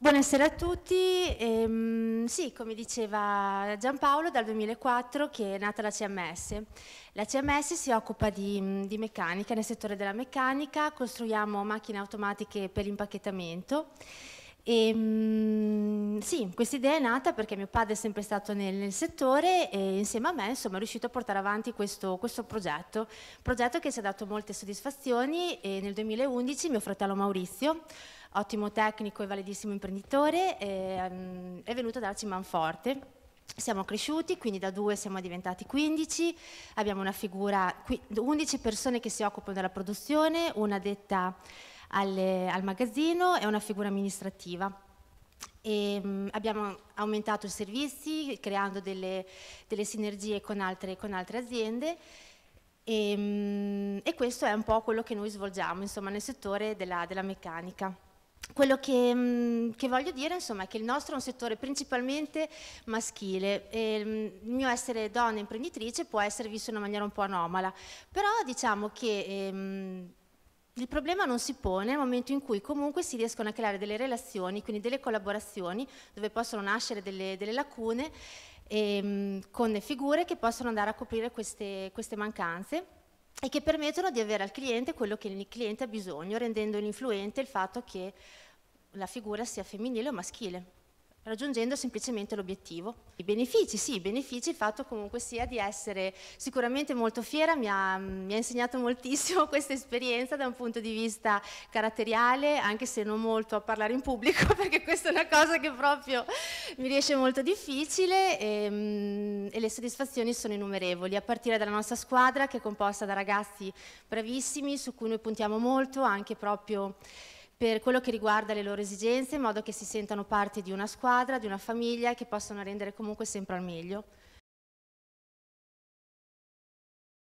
Buonasera a tutti, ehm, sì, come diceva Giampaolo, dal 2004 che è nata la CMS. La CMS si occupa di, di meccanica, nel settore della meccanica costruiamo macchine automatiche per impacchettamento e, ehm, sì, questa idea è nata perché mio padre è sempre stato nel, nel settore e insieme a me insomma, è riuscito a portare avanti questo, questo, progetto, progetto che ci ha dato molte soddisfazioni e nel 2011 mio fratello Maurizio, ottimo tecnico e validissimo imprenditore, è, ehm, è venuto a darci manforte. Siamo cresciuti, quindi da due siamo diventati 15, abbiamo una figura, 11 persone che si occupano della produzione, una detta alle, al magazzino è una figura amministrativa. E, ehm, mh, abbiamo aumentato i servizi creando delle, delle sinergie con altre, con altre aziende e, ehm, mh, e, questo è un po' quello che noi svolgiamo insomma, nel settore della, della meccanica. Quello che, mh, mm, che, voglio dire insomma, è che il nostro è un settore principalmente maschile e, ehm, mh, il mio essere donna imprenditrice può essere visto in una maniera un po' anomala, però diciamo che il problema non si pone nel momento in cui comunque si riescono a creare delle relazioni, quindi delle collaborazioni, dove possono nascere delle, delle lacune ehm, con figure che possono andare a coprire queste, queste mancanze e che permettono di avere al cliente quello che il cliente ha bisogno, rendendo influente il fatto che la figura sia femminile o maschile raggiungendo semplicemente l'obiettivo. I benefici, sì, i benefici, il fatto comunque sia di essere sicuramente molto fiera, mi ha, mi ha insegnato moltissimo questa esperienza da un punto di vista caratteriale, anche se non molto a parlare in pubblico, perché questa è una cosa che proprio mi riesce molto difficile e, ehm, e le soddisfazioni sono innumerevoli, a partire dalla nostra squadra che è composta da ragazzi bravissimi su cui noi puntiamo molto, anche proprio per quello che riguarda le loro esigenze, in modo che si sentano parte di una squadra, di una famiglia e che possano rendere comunque sempre al meglio.